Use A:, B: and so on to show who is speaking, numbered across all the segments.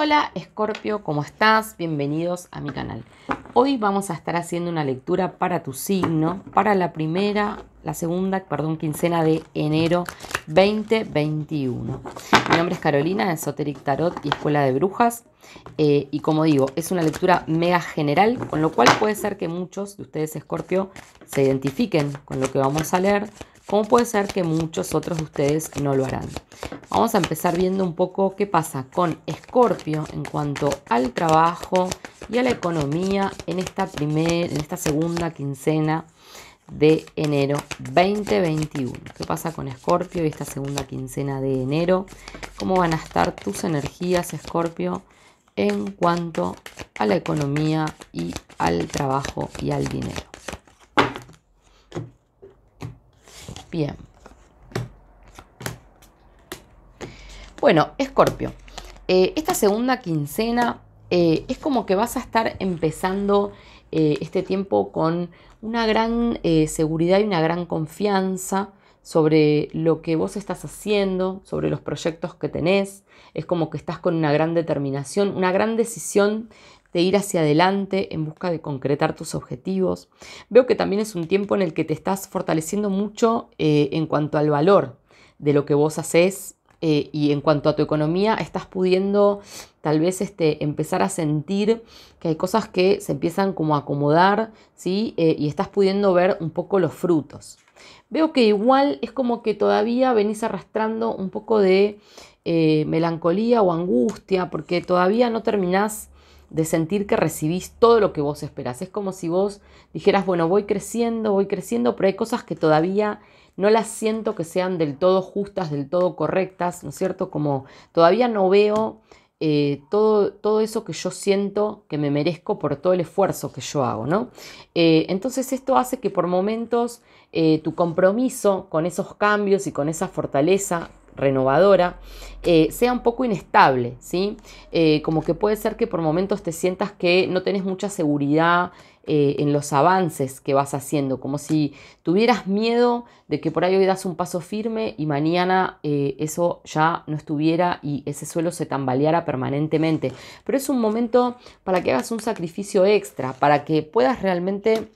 A: Hola Escorpio, ¿cómo estás? Bienvenidos a mi canal. Hoy vamos a estar haciendo una lectura para tu signo, para la primera, la segunda, perdón, quincena de enero 2021. Mi nombre es Carolina, Esoteric Tarot y Escuela de Brujas. Eh, y como digo, es una lectura mega general, con lo cual puede ser que muchos de ustedes, Escorpio, se identifiquen con lo que vamos a leer, como puede ser que muchos otros de ustedes no lo harán. Vamos a empezar viendo un poco qué pasa con Escorpio en cuanto al trabajo y a la economía en esta, en esta segunda quincena de enero 2021. ¿Qué pasa con Escorpio y esta segunda quincena de enero? ¿Cómo van a estar tus energías, Escorpio, en cuanto a la economía y al trabajo y al dinero? Bien. Bueno, Escorpio. Eh, esta segunda quincena eh, es como que vas a estar empezando eh, este tiempo con una gran seguridad y una gran confianza sobre lo que vos estás haciendo, sobre los proyectos que tenés. Es como que estás con una gran determinación, una gran decisión de ir hacia adelante en busca de concretar tus objetivos. Veo que también es un tiempo en el que te estás fortaleciendo mucho eh, en cuanto al valor de lo que vos haces eh, y en cuanto a tu economía, estás pudiendo tal vez este, empezar a sentir que hay cosas que se empiezan como a acomodar, ¿sí? Eh, y estás pudiendo ver un poco los frutos. Veo que igual es como que todavía venís arrastrando un poco de melancolía o angustia, porque todavía no terminás de sentir que recibís todo lo que vos esperás. Es como si vos dijeras, bueno, voy creciendo, voy creciendo, pero hay cosas que todavía no las siento que sean del todo justas, del todo correctas, ¿no es cierto? Como todavía no veo eh, todo, todo, eso que yo siento que me merezco por todo el esfuerzo que yo hago, ¿no? Eh, entonces esto hace que por momentos eh, tu compromiso con esos cambios y con esa fortaleza renovadora, eh, sea un poco inestable, ¿sí? Eh, como que puede ser que por momentos te sientas que no tenés mucha seguridad eh, en los avances que vas haciendo, como si tuvieras miedo de que por ahí hoy das un paso firme y mañana eso ya no estuviera y ese suelo se tambaleara permanentemente. Pero es un momento para que hagas un sacrificio extra, para que puedas realmente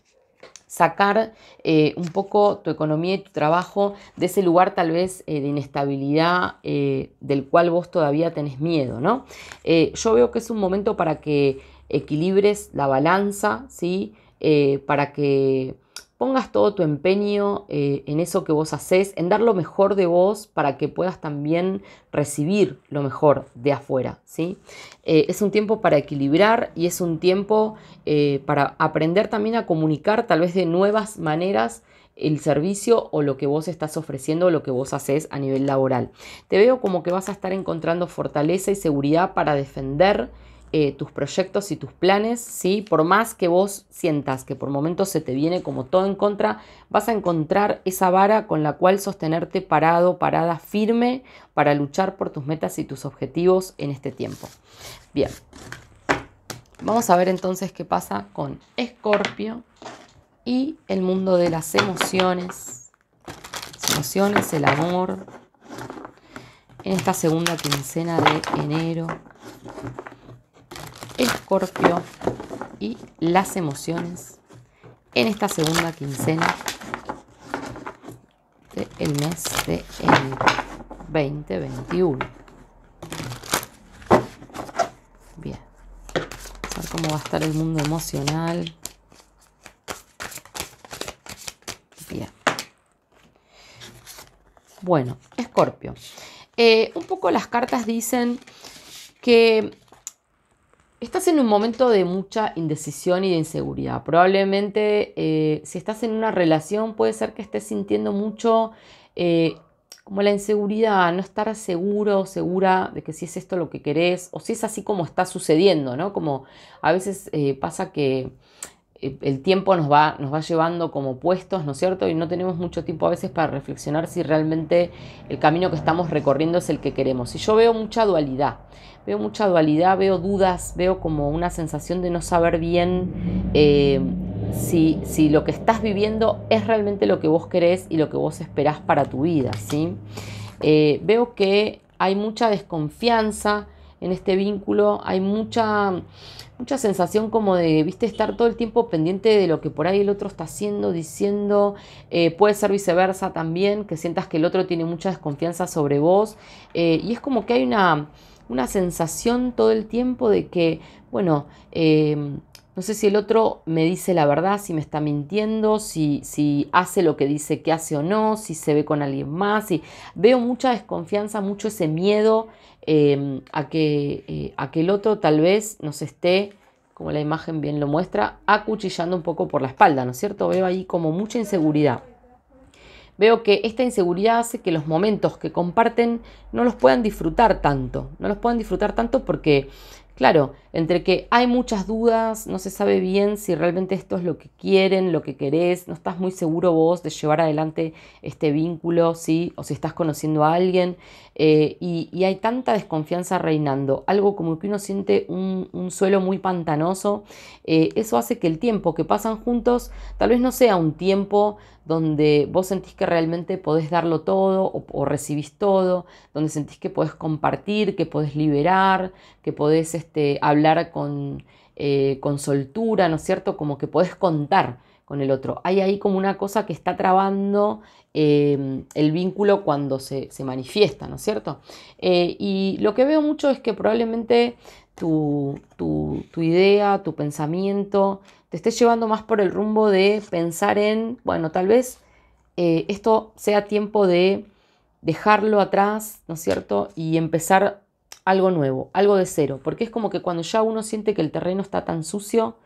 A: sacar eh, un poco tu economía y tu trabajo de ese lugar tal vez eh, de inestabilidad eh, del cual vos todavía tenés miedo, ¿no? yo veo que es un momento para que equilibres la balanza, ¿sí? para que pongas todo tu empeño eh, en eso que vos haces, en dar lo mejor de vos para que puedas también recibir lo mejor de afuera. ¿sí? Eh, es un tiempo para equilibrar y es un tiempo eh, para aprender también a comunicar tal vez de nuevas maneras el servicio o lo que vos estás ofreciendo o lo que vos haces a nivel laboral. Te veo como que vas a estar encontrando fortaleza y seguridad para defender eh, tus proyectos y tus planes, ¿sí? Por más que vos sientas que por momentos se te viene como todo en contra, vas a encontrar esa vara con la cual sostenerte parado, parada, firme para luchar por tus metas y tus objetivos en este tiempo. Bien, vamos a ver entonces qué pasa con Escorpio y el mundo de las emociones. Las emociones, el amor. En esta segunda quincena de enero. Escorpio y las emociones en esta segunda quincena del mes de 2021. Bien, a ver cómo va a estar el mundo emocional. Bien. Bueno, Escorpio. Eh, un poco las cartas dicen que Estás en un momento de mucha indecisión y de inseguridad. Probablemente eh, si estás en una relación puede ser que estés sintiendo mucho eh, como la inseguridad, no estar seguro o segura de que si es esto lo que querés o si es así como está sucediendo, ¿no? Como a veces eh, pasa que eh, el tiempo nos va, nos va llevando como puestos, ¿no es cierto? Y no tenemos mucho tiempo a veces para reflexionar si realmente el camino que estamos recorriendo es el que queremos. Y yo veo mucha dualidad, veo mucha dualidad, veo dudas, veo como una sensación de no saber bien eh, si, si, lo que estás viviendo es realmente lo que vos querés y lo que vos esperás para tu vida, ¿sí? Eh, veo que hay mucha desconfianza, en este vínculo, hay mucha, mucha sensación como de, viste, estar todo el tiempo pendiente de lo que por ahí el otro está haciendo, diciendo, eh, puede ser viceversa también, que sientas que el otro tiene mucha desconfianza sobre vos, eh, y es como que hay una, una sensación todo el tiempo de que, bueno, eh, no sé si el otro me dice la verdad, si me está mintiendo, si, si, hace lo que dice que hace o no, si se ve con alguien más. Veo mucha desconfianza, mucho ese miedo Em, a, que, eh, a que el otro tal vez nos esté, como la imagen bien lo muestra, acuchillando un poco por la espalda, ¿no es cierto? Veo ahí como mucha inseguridad. Veo que esta inseguridad hace que los momentos que comparten no los puedan disfrutar tanto, no los puedan disfrutar tanto porque, claro, entre que hay muchas dudas, no se sabe bien si realmente esto es lo que quieren, lo que querés, no estás muy seguro vos de llevar adelante este vínculo, ¿sí? o si estás conociendo a alguien, eh, y, hay tanta desconfianza reinando, algo como que uno siente un, suelo muy pantanoso, eh, eso hace que el tiempo que pasan juntos tal vez no sea un tiempo donde vos sentís que realmente podés darlo todo o, recibís todo, donde sentís que podés compartir, que podés liberar, que podés este, hablar, eh, con, soltura, ¿no es cierto? Como que podés contar con el otro. Hay ahí como una cosa que está trabando em, el vínculo cuando se, manifiesta, ¿no es cierto? Eh, y lo que veo mucho es que probablemente tu, tu, tu, idea, tu pensamiento, te esté llevando más por el rumbo de pensar en, bueno, tal vez eh, esto sea tiempo de dejarlo atrás, ¿no es cierto? Y empezar algo nuevo, algo de cero, porque es como que cuando ya uno siente que el terreno está tan sucio,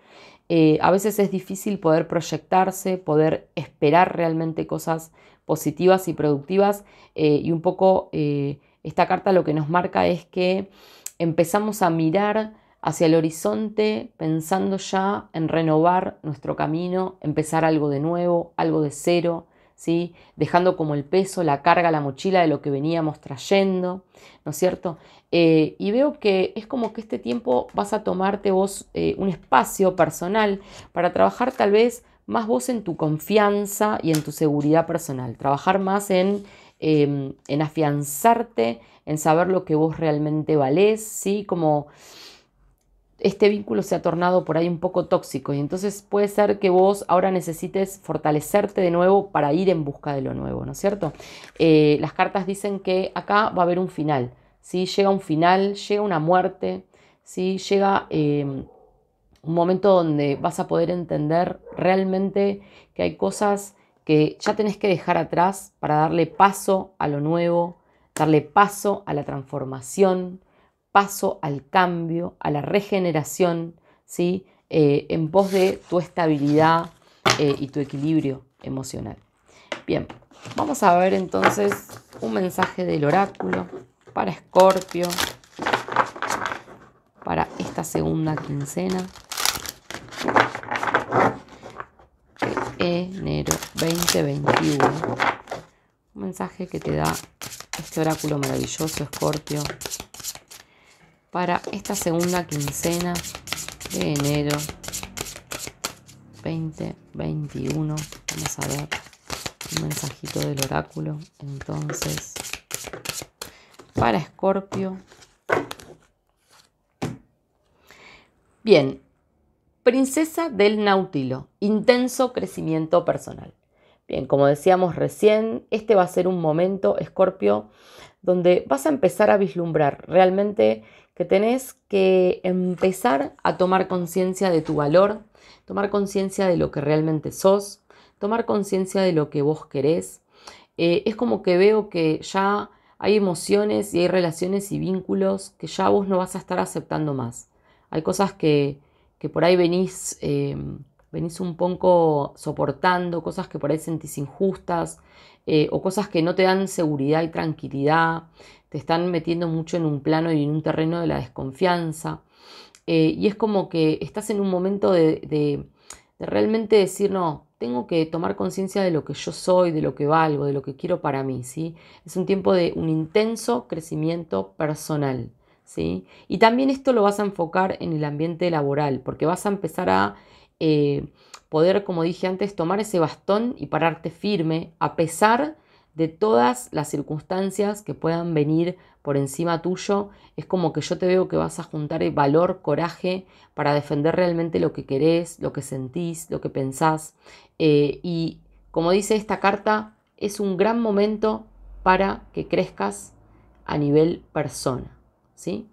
A: eh, a veces es difícil poder proyectarse, poder esperar realmente cosas positivas y productivas eh, y un poco eh, esta carta lo que nos marca es que empezamos a mirar hacia el horizonte pensando ya en renovar nuestro camino, empezar algo de nuevo, algo de cero, ¿sí? dejando como el peso, la carga, la mochila de lo que veníamos trayendo, ¿no es cierto? Eh, y veo que es como que este tiempo vas a tomarte vos eh, un espacio personal para trabajar tal vez más vos en tu confianza y en tu seguridad personal, trabajar más en, em, en afianzarte, en saber lo que vos realmente valés, ¿sí? Como este vínculo se ha tornado por ahí un poco tóxico y entonces puede ser que vos ahora necesites fortalecerte de nuevo para ir en busca de lo nuevo, ¿no es cierto? Eh, las cartas dicen que acá va a haber un final, Si Llega un final, llega una muerte, Si Llega em, un momento donde vas a poder entender realmente que hay cosas que ya tenés que dejar atrás para darle paso a lo nuevo, darle paso a la transformación, paso al cambio, a la regeneración, ¿sí? Eh, en pos de tu estabilidad eh, y tu equilibrio emocional. Bien, vamos a ver entonces un mensaje del oráculo para Escorpio, para esta segunda quincena. Eh, enero 2021. Un mensaje que te da este oráculo maravilloso, Escorpio, para esta segunda quincena de enero 2021. Vamos a ver un mensajito del oráculo. Entonces, para Escorpio. Bien, princesa del Nautilo, intenso crecimiento personal. Bien, como decíamos recién, este va a ser un momento, Escorpio, donde vas a empezar a vislumbrar realmente que tenés que empezar a tomar conciencia de tu valor, tomar conciencia de lo que realmente sos, tomar conciencia de lo que vos querés. Eh, es como que veo que ya hay emociones y hay relaciones y vínculos que ya vos no vas a estar aceptando más. Hay cosas que, por ahí venís, em, venís un poco soportando, cosas que por ahí sentís injustas eh, o cosas que no te dan seguridad y tranquilidad te están metiendo mucho en un plano y en un terreno de la desconfianza. Eh, y es como que estás en un momento de, realmente decir, no, tengo que tomar conciencia de lo que yo soy, de lo que valgo, de lo que quiero para mí, ¿sí? Es un tiempo de un intenso crecimiento personal, ¿sí? Y también esto lo vas a enfocar en el ambiente laboral, porque vas a empezar a eh, poder, como dije antes, tomar ese bastón y pararte firme, a pesar de todas las circunstancias que puedan venir por encima tuyo, es como que yo te veo que vas a juntar valor, coraje para defender realmente lo que querés, lo que sentís, lo que pensás. Eh, y como dice esta carta, es un gran momento para que crezcas a nivel persona, ¿sí?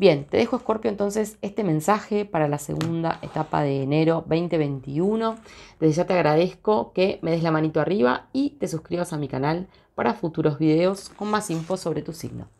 A: Bien, te dejo Scorpio entonces este mensaje para la segunda etapa de enero 2021. Desde ya te agradezco que me des la manito arriba y te suscribas a mi canal para futuros videos con más info sobre tu signo.